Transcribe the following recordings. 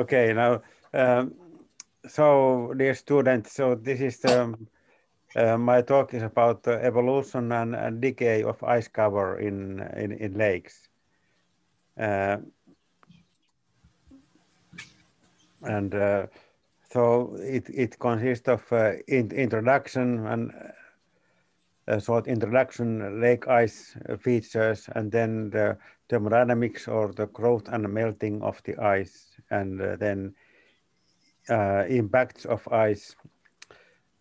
Okay, now, um, so dear students, so this is the, um, uh, my talk is about the evolution and, and decay of ice cover in, in, in lakes. Uh, and uh, so it, it consists of uh, in, introduction and uh, a short introduction, lake ice features, and then the thermodynamics or the growth and melting of the ice and uh, then uh, impacts of ice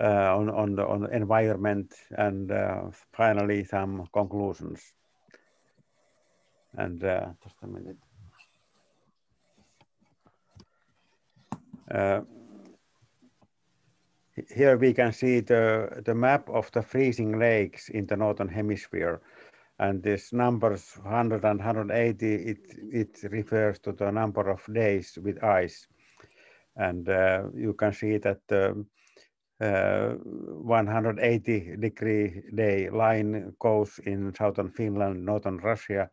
uh, on, on, the, on the environment, and finally some conclusions. And just a minute. Uh, here we can see the, the map of the freezing lakes in the northern hemisphere and this numbers 100 and 180 it it refers to the number of days with ice and uh, you can see that the um, uh, 180 degree day line goes in southern finland northern russia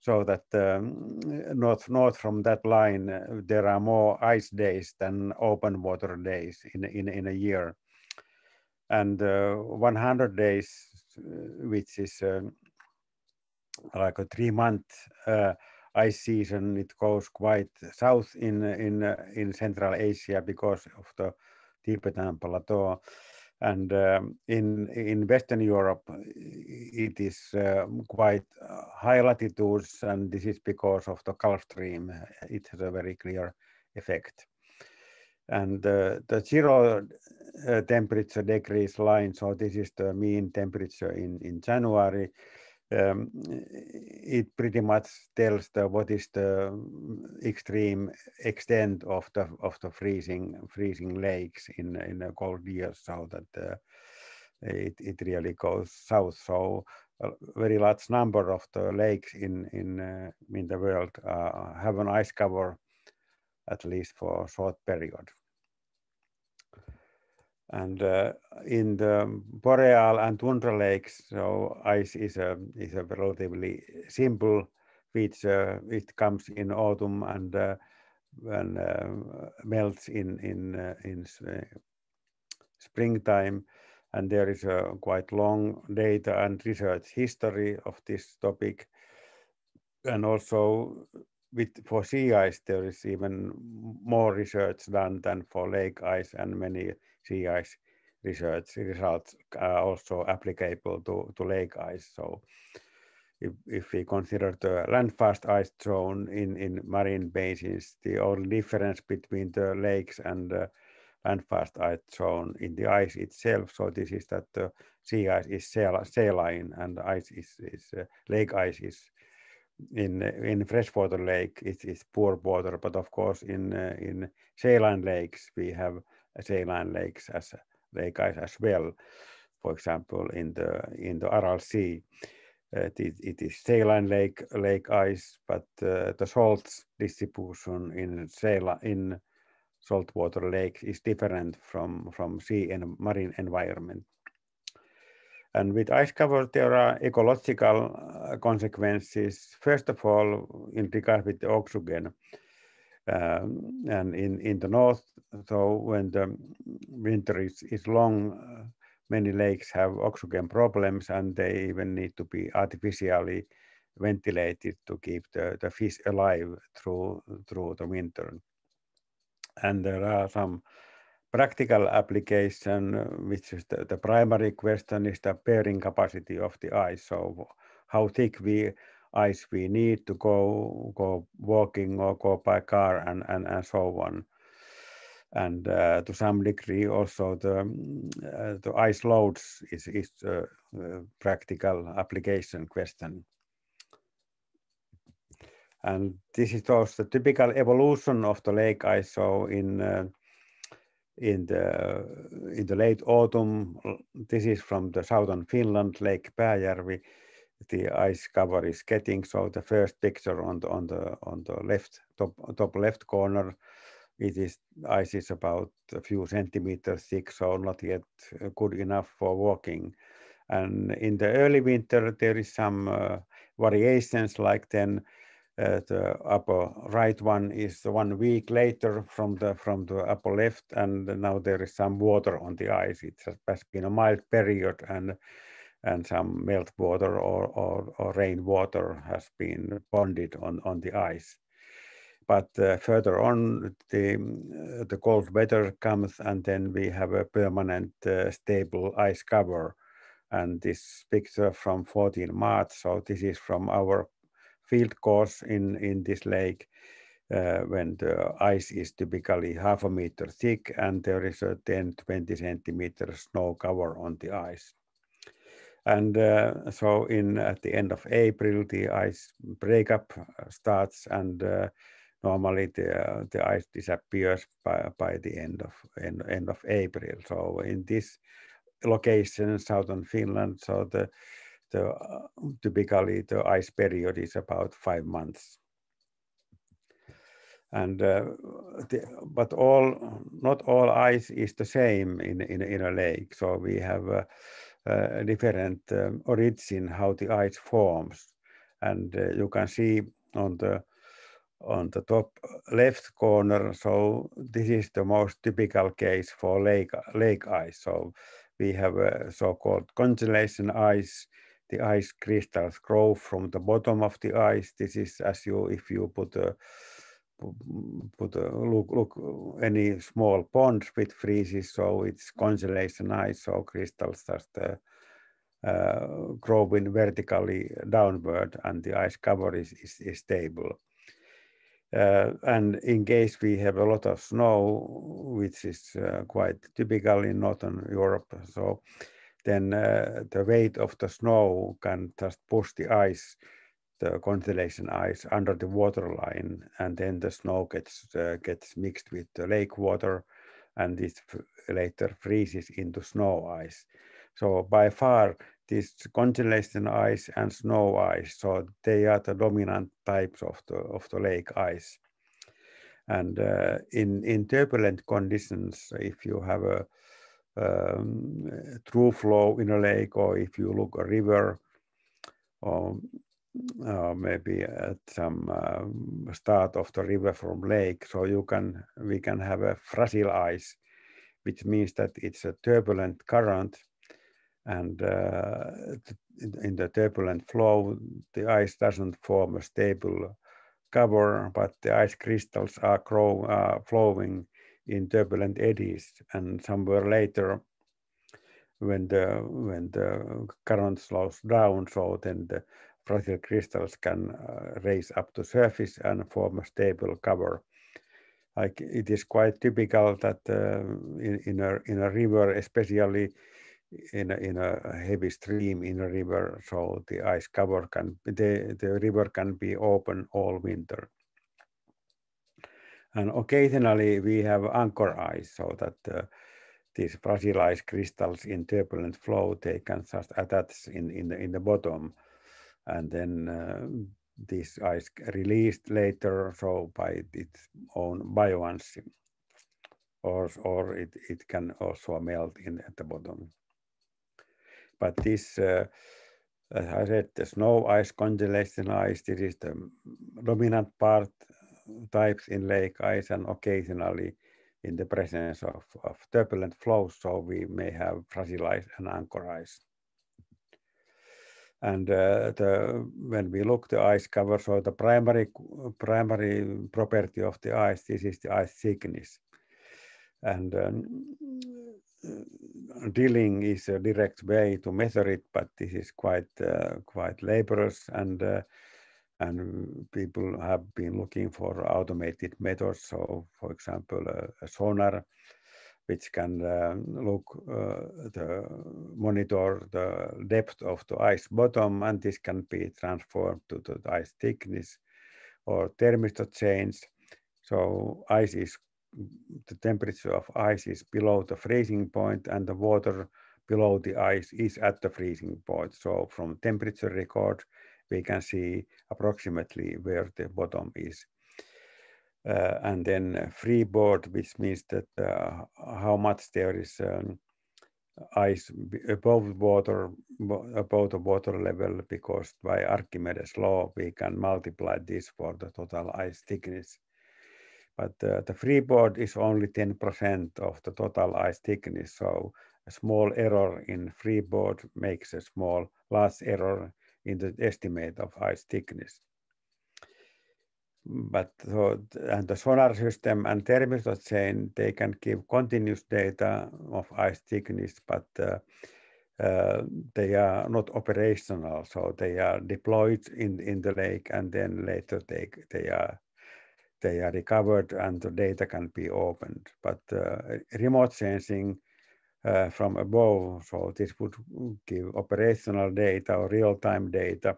so that um, north north from that line there are more ice days than open water days in in, in a year and uh, 100 days uh, which is um, like a three month uh, ice season. It goes quite south in in uh, in Central Asia because of the Tibetan plateau, and um, in in Western Europe it is um, uh, quite high latitudes, and this is because of the Gulf Stream. It has a very clear effect and uh, the zero uh, temperature decrease line so this is the mean temperature in in january um, it pretty much tells the what is the extreme extent of the of the freezing freezing lakes in in cold years so that uh, it it really goes south so a very large number of the lakes in in uh, in the world uh, have an ice cover at least for a short period and uh, in the boreal and tundra lakes, so ice is a is a relatively simple feature. It comes in autumn and uh, and uh, melts in in uh, in springtime, and there is a quite long data and research history of this topic, and also. With, for sea ice, there is even more research done than for lake ice, and many Sea ice research results are uh, also applicable to, to lake ice. So if, if we consider the landfast ice zone in, in marine basins, the only difference between the lakes and the landfast ice zone in the ice itself, so this is that the sea ice is saline and ice is, is uh, lake ice is in in freshwater lake it is poor water, but of course in uh, in saline lakes we have Seyman lakes as lake ice as well. For example, in the in the Aral Sea, it, uh, it is saline lake lake ice, but uh, the salt distribution in saline in saltwater lakes is different from, from sea and marine environment. And with ice cover, there are ecological uh, consequences. First of all, in regard with the oxygen, um, and in, in the north, so when the winter is, is long, uh, many lakes have oxygen problems and they even need to be artificially ventilated to keep the, the fish alive through, through the winter. And there are some practical application, uh, which is the, the primary question is the bearing capacity of the ice. So how thick we ice we need to go go walking or go by car and and, and so on and uh, to some degree also the mm, uh, the ice loads is is a, uh, uh, practical application question and this is also the typical evolution of the lake ice so in uh, in the in the late autumn this is from the southern finland lake pääjärvi the ice cover is getting. So the first picture on the on the on the left top top left corner, it is ice is about a few centimeters thick, so not yet uh, good enough for walking. And in the early winter, there is some uh, variations like then. Uh, the upper right one is one week later from the from the upper left, and now there is some water on the ice. It has been a mild period, and and some meltwater or, or, or rainwater has been bonded on, on the ice. But uh, further on, the, uh, the cold weather comes and then we have a permanent uh, stable ice cover. And this picture from 14 March, so this is from our field course in, in this lake. Uh, when the ice is typically half a meter thick and there is a 10 20 centimeter snow cover on the ice and uh, so in at the end of April the ice breakup uh, starts and uh, normally the, uh, the ice disappears by, by the end of end, end of April so in this location southern Finland so the the uh, typically the ice period is about five months and uh, the, but all not all ice is the same in in, in a lake so we have uh, different um, origin how the ice forms and uh, you can see on the on the top left corner so this is the most typical case for lake lake ice so we have a so-called congelation ice the ice crystals grow from the bottom of the ice this is as you if you put a put a, look look any small ponds with freezes, so it's congelation ice, so crystals start uh, uh, growing vertically downward, and the ice cover is is, is stable. Uh, and in case we have a lot of snow, which is uh, quite typical in northern Europe, so then uh, the weight of the snow can just push the ice the constellation ice under the waterline, and then the snow gets uh, gets mixed with the lake water, and it later freezes into snow ice. So by far, this constellation ice and snow ice, so they are the dominant types of the of the lake ice. And uh, in in turbulent conditions, if you have a um, true flow in a lake, or if you look a river, um, Oh, maybe at some uh, start of the river from lake so you can we can have a fragile ice which means that it's a turbulent current and uh, in the turbulent flow the ice doesn't form a stable cover but the ice crystals are grow, uh, flowing in turbulent eddies and somewhere later when the when the current slows down so then the fragile crystals can uh, raise up to surface and form a stable cover. Like it is quite typical that uh, in, in, a, in a river, especially in a, in a heavy stream in a river, so the ice cover can, the, the river can be open all winter. And occasionally we have anchor ice so that uh, these fossilized crystals in turbulent flow, they can just attach in, in, the, in the bottom and then um, this ice released later so by its own bioenzyme or or it, it can also melt in at the bottom but this uh, as i said the snow ice congelation ice this is the dominant part types in lake ice and occasionally in the presence of, of turbulent flows so we may have fragile ice and anchor ice and uh, the, when we look the ice cover, so the primary, primary property of the ice, this is the ice thickness. And um, drilling is a direct way to measure it, but this is quite, uh, quite laborious and, uh, and people have been looking for automated methods. So for example, a, a sonar which äh, can look äh, the monitor the depth of the ice bottom, and this can be transformed to the ice thickness or thermistor change. So ice is the temperature of ice is below the freezing point and the water below the ice is at the freezing point. So from temperature record, we can see approximately where the bottom is uh, and then free board, which means that uh, how much there is um, ice above water, above the water level, because by Archimedes' law, we can multiply this for the total ice thickness. But uh, the freeboard is only 10% of the total ice thickness, so a small error in freeboard makes a small, large error in the estimate of ice thickness but so and the sonar system and thermistor chain they can give continuous data of ice thickness but uh, uh, they are not operational so they are deployed in in the lake and then later they they are they are recovered and the data can be opened but uh, remote sensing uh, from above so this would give operational data or real-time data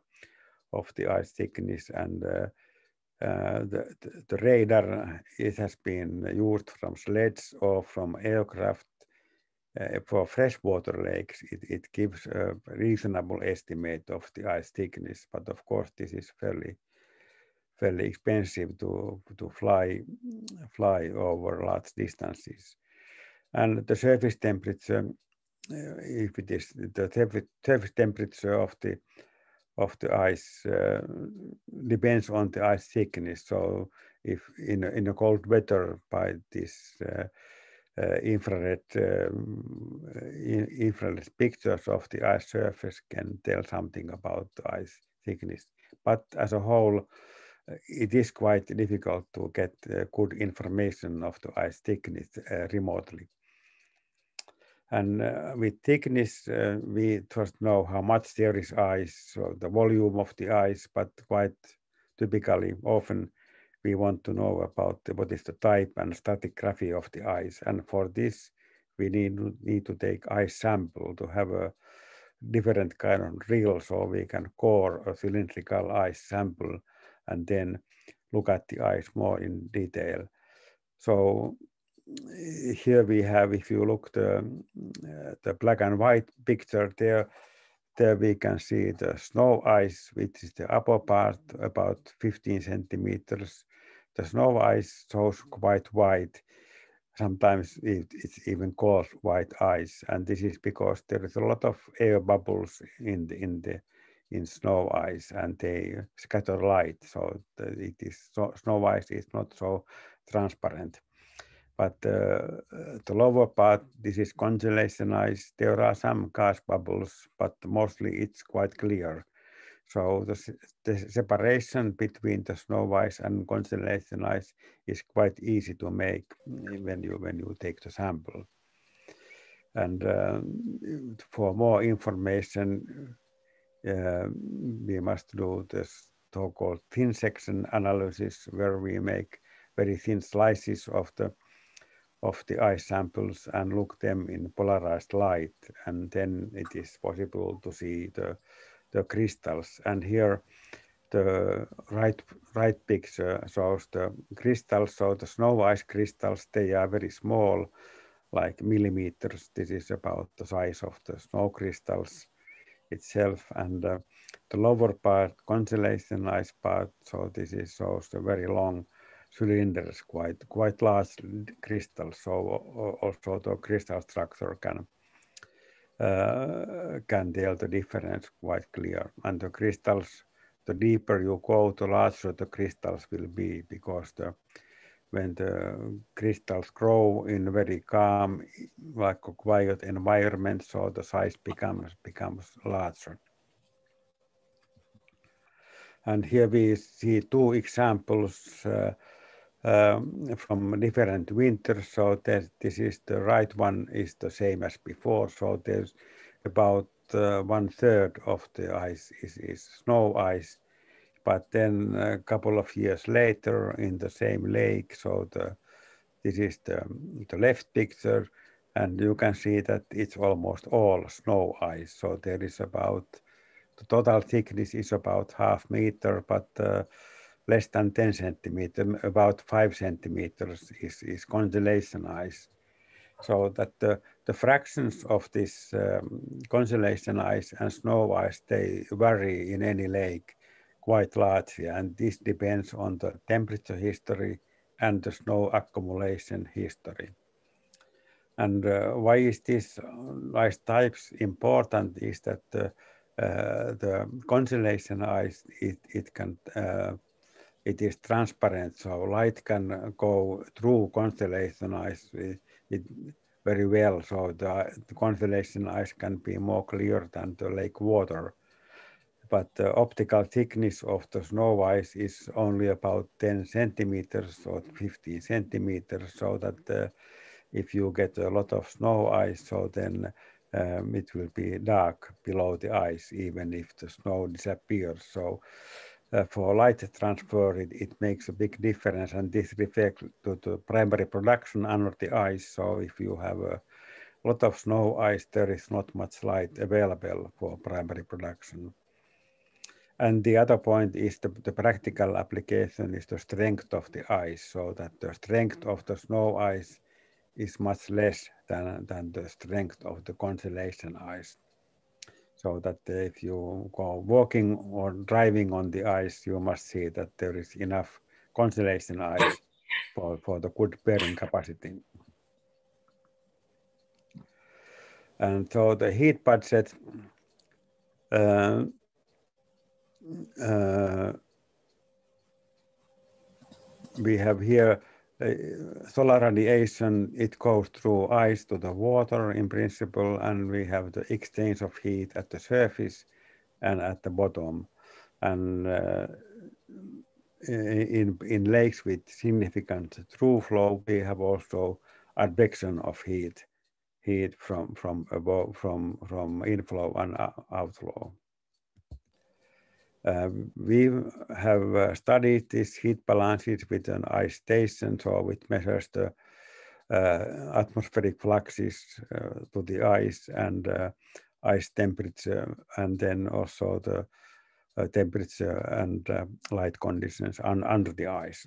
of the ice thickness and uh, uh, the, the, radar, uh, it has been used from sleds or from aircraft uh, for freshwater lakes. It, it, gives a reasonable estimate of the ice thickness, but of course this is fairly fairly expensive to, to fly, fly over large distances. And the surface temperature, uh, if it is the surface temperature of the of the ice uh, depends on the ice thickness. So if in, in a cold weather by this uh, uh, infrared uh, mm, in, infrared pictures of the ice surface can tell something about the ice thickness. But as a whole, uh, it is quite difficult to get uh, good information of the ice thickness remotely. And uh, with thickness, uh, we just know how much there is ice, so the volume of the ice, but quite typically often we want to know about the, what is the type and stratigraphy of the ice. And for this, we need, need to take ice sample to have a different kind of drill so we can core a cylindrical ice sample and then look at the ice more in detail. So here we have, if you look the, uh, the black and white picture there, there we can see the snow ice, which is the upper part, about 15 centimeters. The snow ice shows quite white. Sometimes it, it's even called white ice, and this is because there is a lot of air bubbles in the, in the in snow ice, and they scatter light, so it is so, snow ice is not so transparent. But uh, the lower part, this is congelation ice. There are some gas bubbles, but mostly it's quite clear. So the, the separation between the snow ice and congelation ice is quite easy to make when you, when you take the sample. And uh, for more information, uh, we must do this so-called thin section analysis where we make very thin slices of the of the ice samples and look them in polarized light and then it is possible to see the, the crystals and here the right right picture shows the crystals so the snow ice crystals they are very small like millimeters this is about the size of the snow crystals itself and uh, the lower part constellation ice part so this is shows the very long cylinders, quite quite large crystals. So also the crystal structure can uh, can tell the difference quite clear. And the crystals, the deeper you go, the larger the crystals will be because the when the crystals grow in very calm, like a quiet environment, so the size becomes becomes larger. And here we see two examples. Uh, um, from different winters. So that this is the right one is the same as before. So there's about uh, one third of the ice is, is snow ice. But then a couple of years later in the same lake, so the, this is the, the left picture, and you can see that it's almost all snow ice. So there is about, the total thickness is about half meter, but uh, less than 10 centimeter, about 5 centimeters is, is congelation ice. So that the, the fractions of this um, congelation ice and snow ice, they vary in any lake quite largely. And this depends on the temperature history and the snow accumulation history. And uh, why is this uh, ice types important is that the uh, the congelation ice, it, it can uh, it is transparent, so light can go through constellation ice it, it very well. So the, the, constellation ice can be more clear than the lake water. But the optical thickness of the snow ice is only about 10 centimeters or 15 centimeters, so that uh, if you get a lot of snow ice, so then um, it will be dark below the ice, even if the snow disappears. So uh, for light transfer, it, it, makes a big difference and this reflects to, primary production under the ice. So if you have a lot of snow ice, there is not much light available for primary production. And the other point is the, the practical application is the strength of the ice, so that the strength of the snow ice is much less than, than the strength of the congelation ice so that if you go walking or driving on the ice, you must see that there is enough constellation ice for, for the good bearing capacity. And so the heat budget uh, uh, we have here solar radiation, it goes through ice to the water in principle, and we have the exchange of heat at the surface and at the bottom. And uh, in, in lakes with significant through flow, we have also advection of heat, heat from, from above, from, from inflow and outflow. Uh, we have uh, studied these heat balances with an ice station, so it measures the uh, atmospheric fluxes uh, to the ice and uh, ice temperature, and then also the uh, temperature and light conditions un under the ice.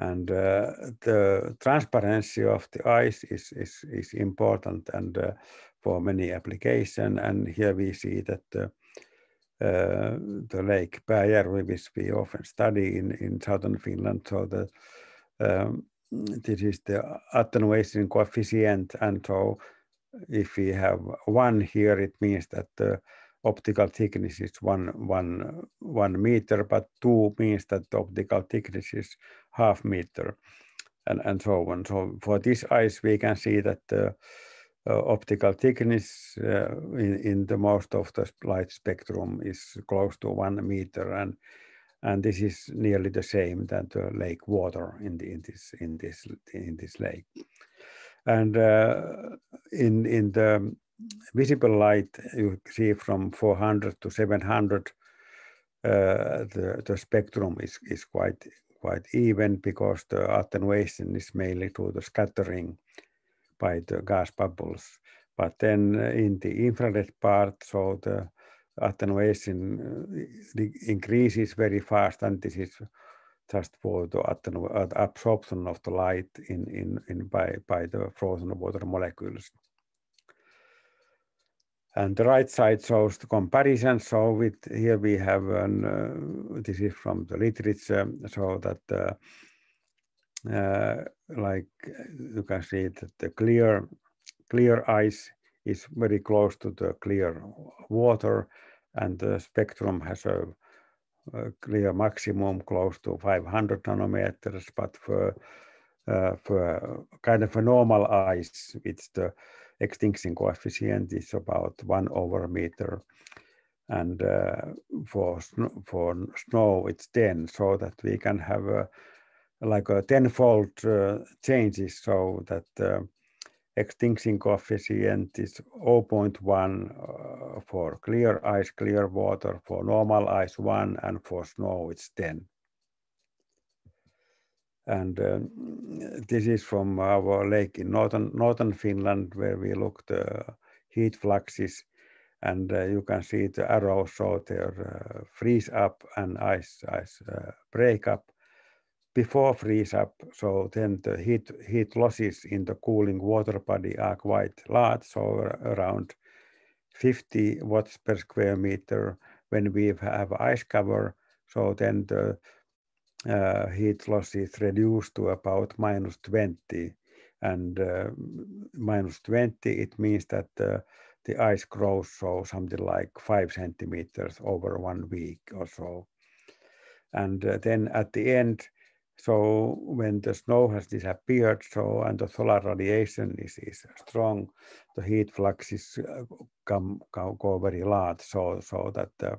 And the transparency of the ice is, is, is important and for many applications. And here we see that Eh, the lake Pääjärvi, which we often study in, in southern Finland. So the, um, this is the attenuation coefficient. And so if we have one here, it means that the optical thickness is one, one, one meter, but two means that the optical thickness is half meter and, and so on. So for this ice, we can see that the uh, optical thickness uh, in, in the most of the light spectrum is close to one meter and and this is nearly the same than the lake water in, the, in this in this in this lake and uh, in in the visible light you see from 400 to 700 uh, the, the spectrum is, is quite quite even because the attenuation is mainly to the scattering by the gas bubbles. But then uh, in the infrared part, so the attenuation uh, increases very fast, and this is just for the absorption of the light in, in, in by, by the frozen water molecules. And the right side shows the comparison. So with here we have an, uh, this is from the literature, so that uh, uh, like you can see that the clear clear ice is very close to the clear water and the spectrum has a, a clear maximum close to 500 nanometers but for uh, for kind of a normal ice it's the extinction coefficient is about one over meter and uh, for for snow it's 10 so that we can have a like a uh, tenfold uh, changes so that uh, extinction coefficient is 0.1 uh, for clear ice, clear water, for normal ice 1, and for snow it's 10. And uh, this is from our lake in northern, northern Finland where we looked uh, heat fluxes and uh, you can see the arrows so they uh, freeze up and ice, ice uh, break up before freeze up. So then the heat, heat losses in the cooling water body are quite large, so around 50 watts per square meter. When we have ice cover, so then the uh, heat loss is reduced to about minus 20. And uh, minus 20, it means that uh, the ice grows so something like five centimeters over one week or so. And uh, then at the end, so when the snow has disappeared, so and the solar radiation is, is strong, the heat fluxes uh, come, go, go very large, so so that uh,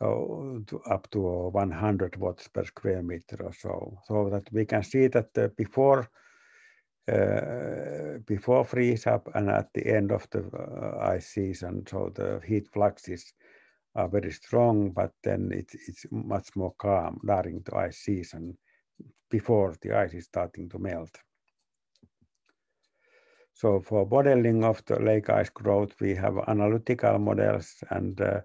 uh, to up to 100 watts per square meter or so, so that we can see that uh, before uh, before freeze up and at the end of the uh, ice season, so the heat fluxes are very strong, but then it, it's much more calm during the ice season before the ice is starting to melt. So for modeling of the lake ice growth, we have analytical models and uh,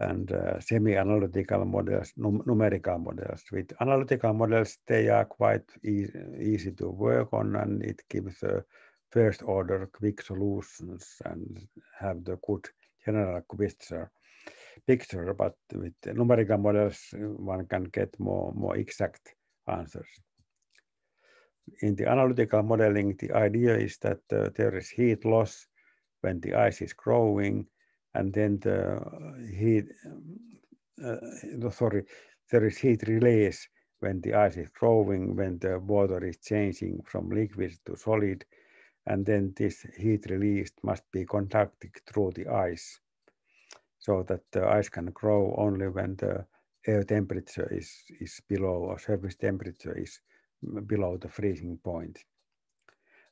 and uh, semi-analytical models, num numerical models. With analytical models, they are quite e easy to work on and it gives a first order quick solutions and have the good general picture. Picture, but with numerical models, one can get more more exact answers. In the analytical modeling, the idea is that uh, there is heat loss when the ice is growing, and then the heat, uh, uh sorry, there is heat release when the ice is growing, when the water is changing from liquid to solid, and then this heat released must be conducted through the ice so that the ice can grow only when the air temperature is, is below or surface temperature is below the freezing point.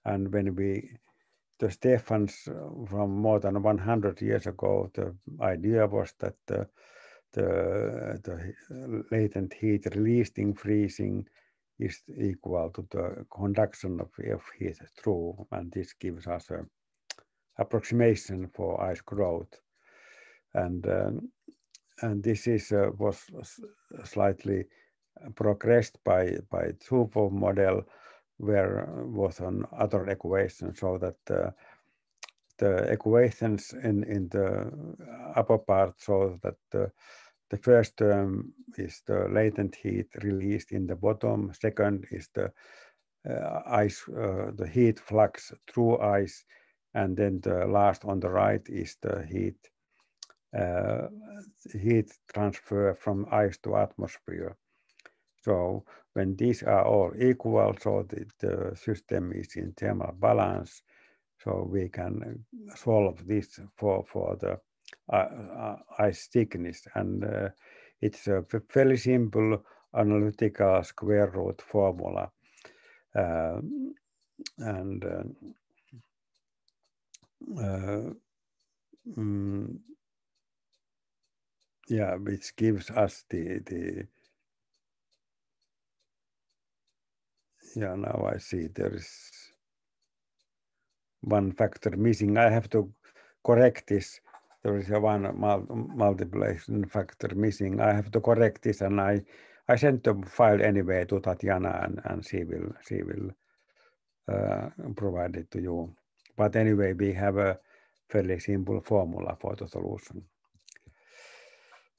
And when we, the Stefans uh, from more than 100 years ago, the idea was that the, the, the latent heat released in freezing is equal to the conduction of, of heat through, and this gives us an approximation for ice growth. And um, and this is uh, was slightly progressed by by Zubov model, where uh, was on other equations, so that uh, the equations in in the upper part show that the, the first term is the latent heat released in the bottom. Second is the uh, ice, uh, the heat flux through ice, and then the last on the right is the heat uh, heat transfer from ice to atmosphere. So when these are all equal, so the, the system is in thermal balance, so we can solve this for, for the uh, uh ice thickness. And uh, it's a fairly simple analytical square root formula. Uh, and uh, uh, mm, yeah, which gives us the the yeah. Now I see there is one factor missing. I have to correct this. There is a one mul multiplication factor missing. I have to correct this, and I I sent the file anyway to Tatiana, and and she will she will uh, provide it to you. But anyway, we have a fairly simple formula for the solution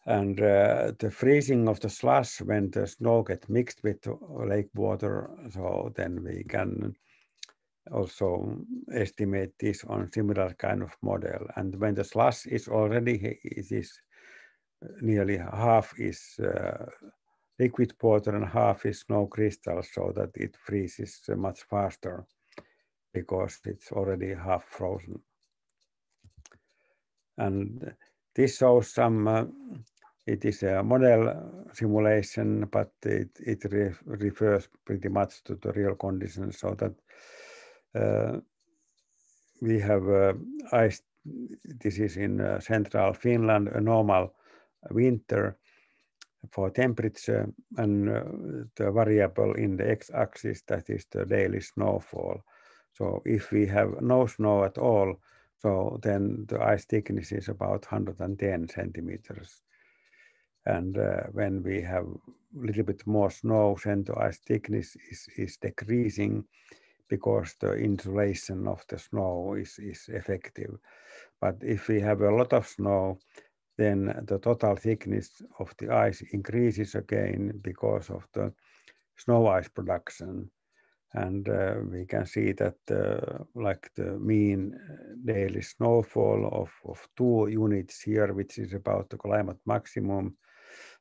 and uh, the freezing of the slush when the snow gets mixed with lake water so then we can also estimate this on similar kind of model and when the slush is already it is uh, nearly half is uh, liquid water and half is snow crystals so that it freezes much faster because it's already half frozen and this shows some uh, it is a model simulation, but it, it re refers pretty much to the real conditions so that uh, we have uh, ice, this is in uh, central Finland, a normal winter for temperature and uh, the variable in the x-axis, that is the daily snowfall. So if we have no snow at all, so then the ice thickness is about 110 centimeters and uh, when we have a little bit more snow, then the ice thickness is, is decreasing because the insulation of the snow is, is effective. But if we have a lot of snow, then the total thickness of the ice increases again because of the snow ice production. And uh, we can see that uh, like the mean uh, daily snowfall of, of two units here, which is about the climate maximum,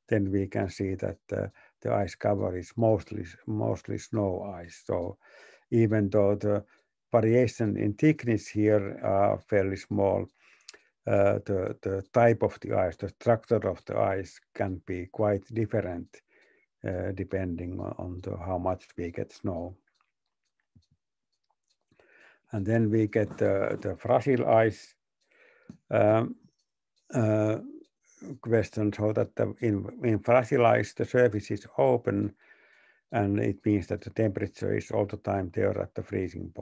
then we can see that uh, the ice cover is mostly, mostly snow ice. So even though the variation in thickness here are fairly small, uh, the, the type of the ice, the structure of the ice can be quite different uh, depending on the, how much we get snow. And then we get the, the fragile ice. Um, uh, question so that the, in, in flassy the surface is open and it means that the temperature is all the time there at the freezing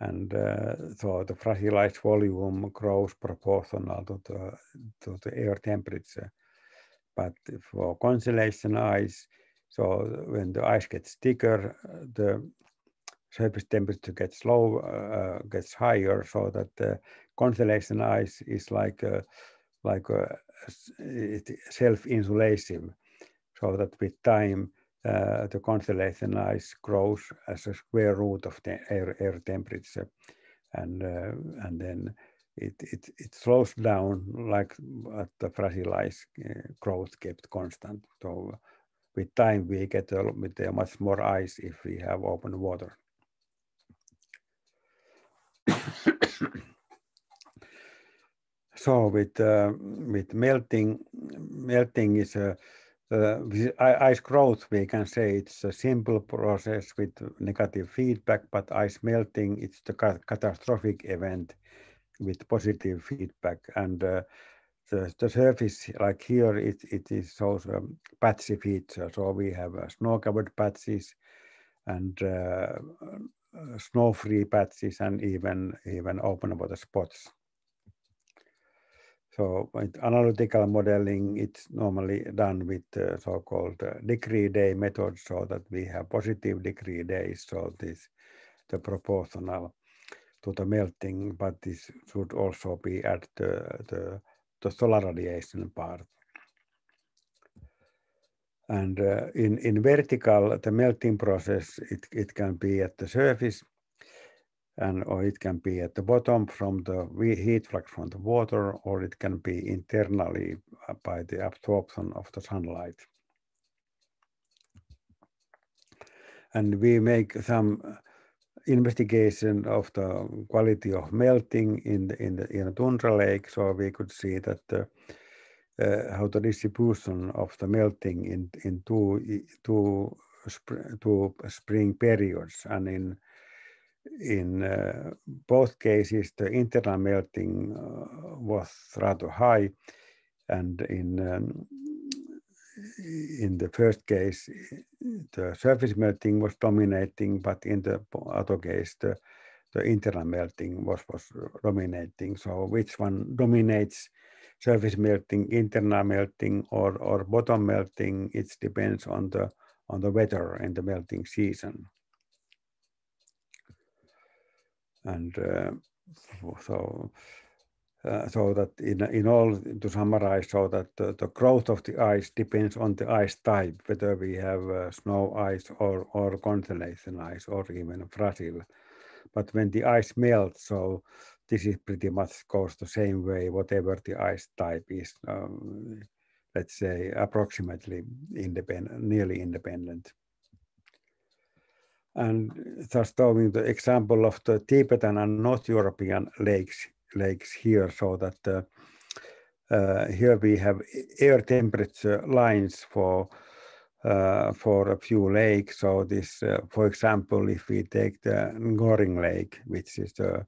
And uh, so the flassy volume grows proportional to the, to the air temperature. But for constellation ice, so when the ice gets thicker, the surface temperature gets low, uh, gets higher, so that the constellation ice is like a, like a self-insulative so that with time uh, the constellation ice grows as a square root of the air, air temperature and uh, and then it, it, it slows down like the fragile ice uh, growth kept constant. So with time we get a, with a much more ice if we have open water. so with uh, with melting melting is a uh, ice growth we can say it's a simple process with negative feedback but ice melting it's the catastrophic event with positive feedback and uh, the, the surface like here it, it is also a patchy feature so we have uh, snow covered patches and uh, snow free patches and even even open water spots so analytical modeling, it's normally done with uh, so-called uh, degree day method so that we have positive degree days. So this, the proportional to the melting, but this should also be at the, the, the solar radiation part. And uh, in, in vertical, the melting process, it, it can be at the surface and or it can be at the bottom from the heat flux from the water, or it can be internally uh, by the absorption of the sunlight. And we make some uh, investigation of the quality of melting in the, in the in a tundra lake, so we could see that the, uh, how the distribution of the melting in in two two, sp two spring periods and in in uh, both cases, the internal melting uh, was rather high, and in um, in the first case, the surface melting was dominating, but in the other case, the, the internal melting was was dominating. So, which one dominates? Surface melting, internal melting, or or bottom melting? It depends on the on the weather and the melting season. and uh, so uh, so that in, in all, to summarize, so that the, the, growth of the ice depends on the ice type, whether we have uh, snow ice or, or constellation ice or even fragile. But when the ice melts, so this is pretty much goes the same way, whatever the ice type is, um, let's say approximately independent, nearly independent. And just showing the example of the Tibetan and North European lakes, lakes here, so that uh, uh, here we have air temperature lines for uh, for a few lakes. So this, uh, for example, if we take the Ngoring Lake, which is the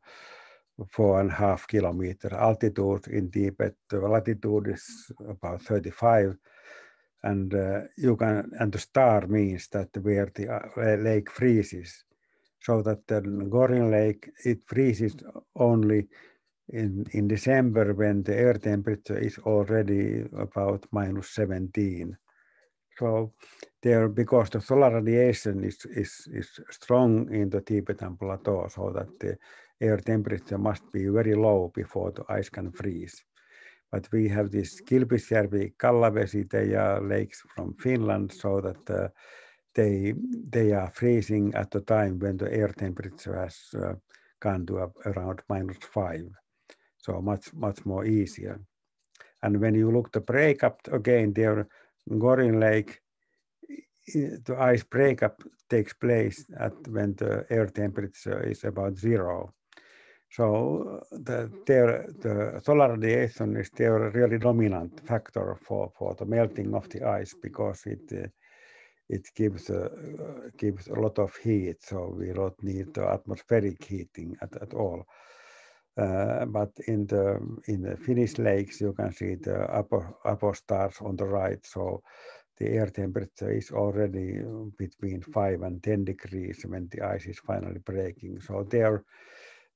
four and a half kilometer altitude in Tibet, the latitude is about 35 and uh, you can and the star means that where the uh, lake freezes so that the Gorin lake it freezes only in, in December when the air temperature is already about minus 17. So there because the solar radiation is, is, is strong in the Tibetan plateau so that the air temperature must be very low before the ice can freeze. But we have this Kilpisjärvi Kallavesite yeah, lakes from Finland so that uh, they, they are freezing at the time when the air temperature has uh, gone to around minus five. So much, much more easier. And when you look the breakup again there, Gorin Lake, the ice breakup takes place at when the air temperature is about zero. So the, the solar radiation is the really dominant factor for, for the melting of the ice because it uh, it gives uh, gives a lot of heat, so we don't need the atmospheric heating at, at all. Uh, but in the in the Finnish lakes, you can see the upper upper stars on the right. So the air temperature is already between five and ten degrees when the ice is finally breaking. So there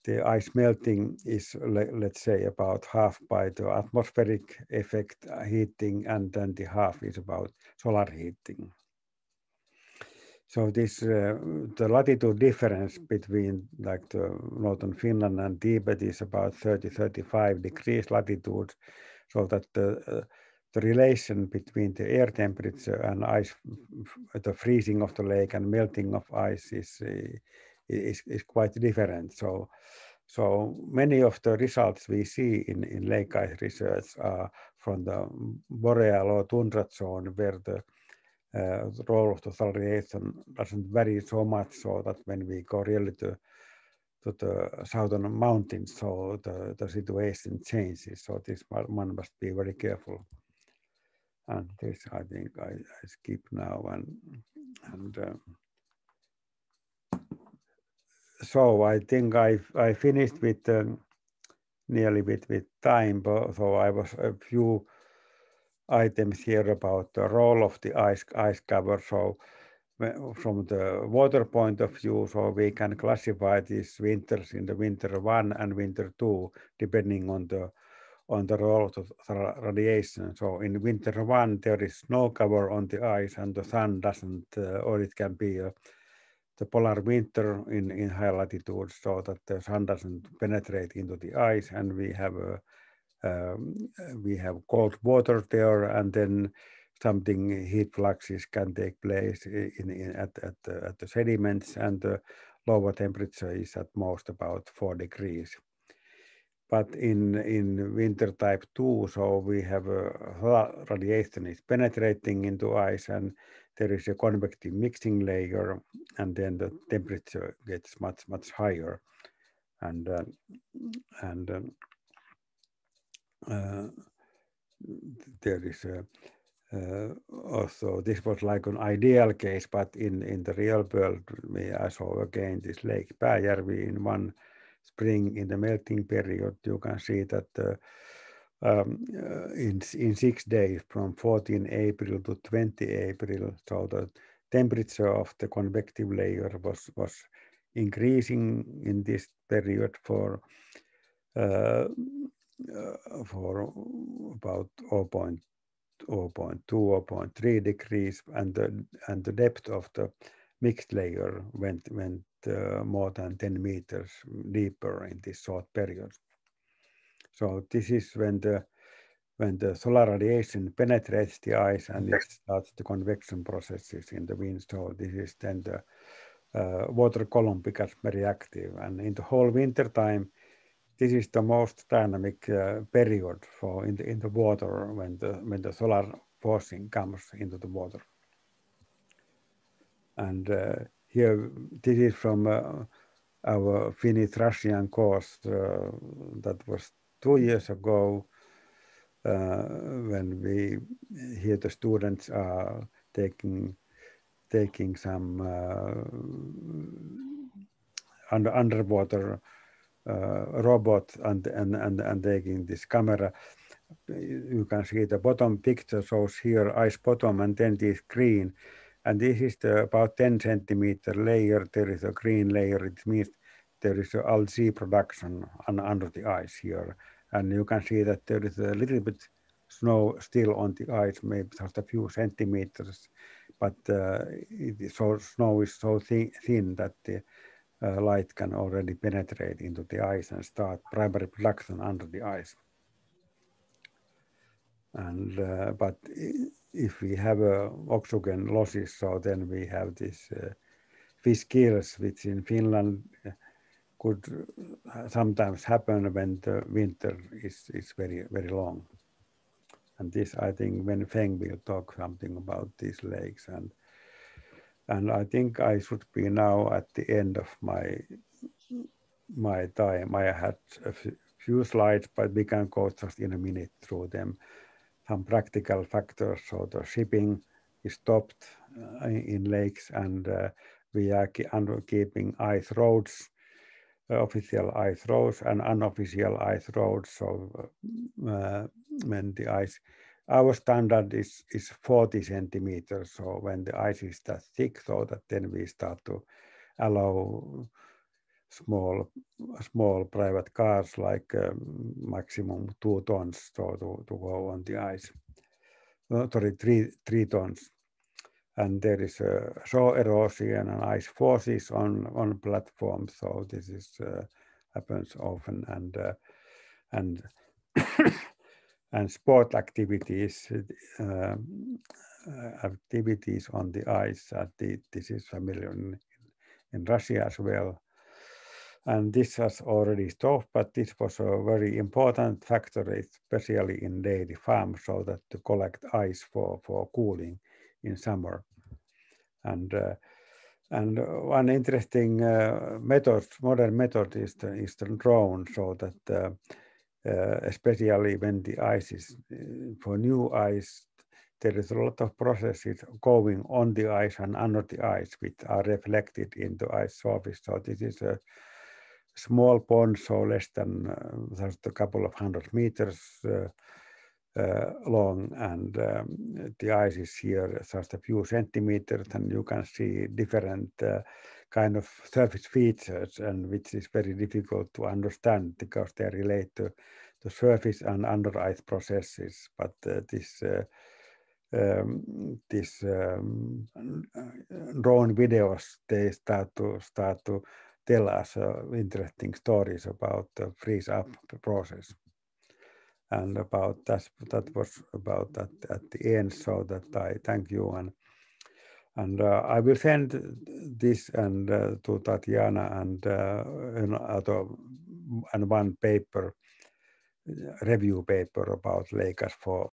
the ice melting is let's say about half by the atmospheric effect uh, heating and then the half is about solar heating. So this uh, the latitude difference between like the northern Finland and Tibet is about 30 35 degrees latitude so that the uh, the relation between the air temperature and ice, the freezing of the lake and melting of ice is uh, is, is quite different. So, so many of the results we see in, in lake ice research are from the boreal or tundra zone where the uh, role of the solariation doesn't vary so much so that when we go really to, to the southern mountains, so the, the situation changes. So this one must be very careful. And this I think I, I skip now and, and uh, so I think I I finished with um, nearly with with time. But, so I was a few items here about the role of the ice ice cover. So from the water point of view, so we can classify these winters in the winter one and winter two, depending on the on the role of the radiation. So in winter one, there is no cover on the ice and the sun doesn't, uh, or it can be the polar winter in, in high latitudes, so that the sun doesn't penetrate into the ice and we have a, uh, um, we have cold water there and then something heat fluxes can take place in, in at, at, the, at the sediments and the lower temperature is at most about four degrees but in, in winter type 2, so we have uh, radiation is penetrating into ice and there is a convective mixing layer and then the temperature gets much, much higher. And, uh, and um, uh, there is a, uh, also this was like an ideal case, but in, in the real world, I saw again this Lake Pääjärvi in one spring in the melting period, you can see that uh, um, uh, in, in six days from 14 April to 20 April, so the temperature of the convective layer was, was increasing in this period for uh, uh for about 0.2, 0.3 degrees and the, and the depth of the mixed layer went, went uh, more than 10 meters deeper in this short period. So this is when the, when the solar radiation penetrates the ice and it starts the convection processes in the wind. So this is then the uh, water column becomes very active. And in the whole winter time, this is the most dynamic uh, period for in the, in the water when the, when the solar forcing comes into the water. And uh, here, this is from uh, our Finnish Russian course uh, that was two years ago uh, when we, here the students are taking taking some uh, under underwater uh, robot and, and and and taking this camera. You can see the bottom picture shows here ice bottom and then this green and this is the about 10 centimeter layer. There is a green layer. It means there is algae production on, under the ice here. And you can see that there is a little bit snow still on the ice, maybe just a few centimeters. But uh, so snow is so thin that the uh, light can already penetrate into the ice and start primary production under the ice. And uh, but if we have uh, oxygen losses, so then we have this uh, fish kills, which in Finland uh, could uh, sometimes happen when the winter is, is very, very long. And this, I think, when Feng will talk something about these lakes. And, and I think I should be now at the end of my, my time. I had a few slides, but we can go just in a minute through them some practical factors. So the shipping is stopped uh, in lakes and uh, we are keeping ice roads, uh, official ice roads and unofficial ice roads. So uh, when the ice, our standard is, is 40 centimeters. So when the ice is that thick, so that then we start to allow small small private cars like uh, maximum two tons to, to, to go on the ice. No, sorry, three, three tons. And there is a shore erosion and ice forces on, on platform. So this is uh, happens often and uh, and and sport activities uh, activities on the ice. the this is familiar in, in Russia as well and this was already stopped, but this was a very important factor, especially in dairy farms, so that to collect ice for, for cooling in summer. And uh, and one interesting uh, method, modern method, is the, is the drone, so that uh, uh especially when the ice is uh, for new ice, there is a lot of processes going on the ice and under the ice, which are reflected in the ice surface. So this is a small pond, so less than uh, just a couple of hundred meters uh, uh, long, and um, the ice is here just a few centimeters, and you can see different uh, kind of surface features, and which is very difficult to understand because they relate to the surface and under ice processes. But uh, this um, this um, drone videos they start to start to tell us uh, interesting stories about the freeze up process. And about that, that was about that at the end. So that I thank you and and uh, I will send this and uh, to Tatiana and uh, another and one paper review paper about Lakers for